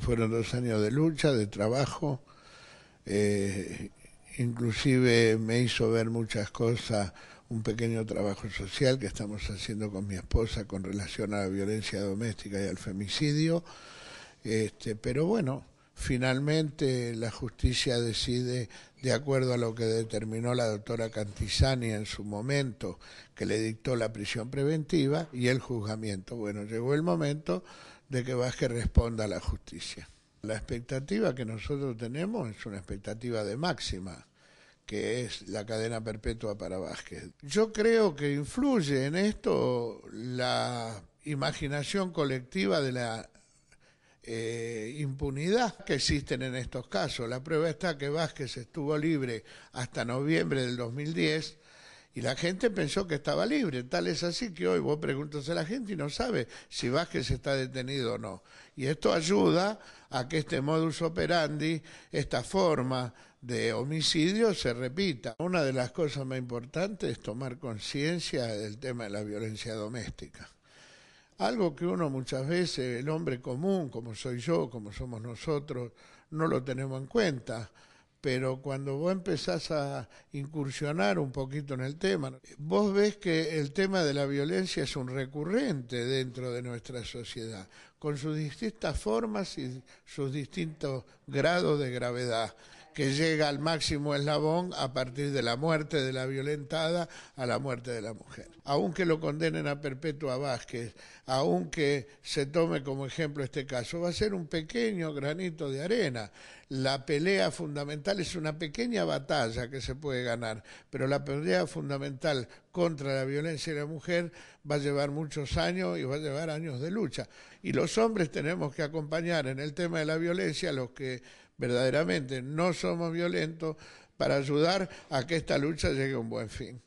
Fueron dos años de lucha, de trabajo. Eh, inclusive me hizo ver muchas cosas, un pequeño trabajo social que estamos haciendo con mi esposa con relación a la violencia doméstica y al femicidio. Este, pero bueno, Finalmente, la justicia decide, de acuerdo a lo que determinó la doctora Cantizani en su momento, que le dictó la prisión preventiva y el juzgamiento. Bueno, llegó el momento de que Vázquez responda a la justicia. La expectativa que nosotros tenemos es una expectativa de máxima, que es la cadena perpetua para Vázquez. Yo creo que influye en esto la imaginación colectiva de la eh, impunidad que existen en estos casos. La prueba está que Vázquez estuvo libre hasta noviembre del 2010 y la gente pensó que estaba libre. Tal es así que hoy vos preguntas a la gente y no sabe si Vázquez está detenido o no. Y esto ayuda a que este modus operandi, esta forma de homicidio se repita. Una de las cosas más importantes es tomar conciencia del tema de la violencia doméstica. Algo que uno muchas veces, el hombre común, como soy yo, como somos nosotros, no lo tenemos en cuenta. Pero cuando vos empezás a incursionar un poquito en el tema, vos ves que el tema de la violencia es un recurrente dentro de nuestra sociedad, con sus distintas formas y sus distintos grados de gravedad que llega al máximo eslabón a partir de la muerte de la violentada a la muerte de la mujer. Aunque lo condenen a perpetua Vázquez, aunque se tome como ejemplo este caso, va a ser un pequeño granito de arena. La pelea fundamental es una pequeña batalla que se puede ganar, pero la pelea fundamental contra la violencia de la mujer va a llevar muchos años y va a llevar años de lucha. Y los hombres tenemos que acompañar en el tema de la violencia a los que verdaderamente no somos violentos para ayudar a que esta lucha llegue a un buen fin.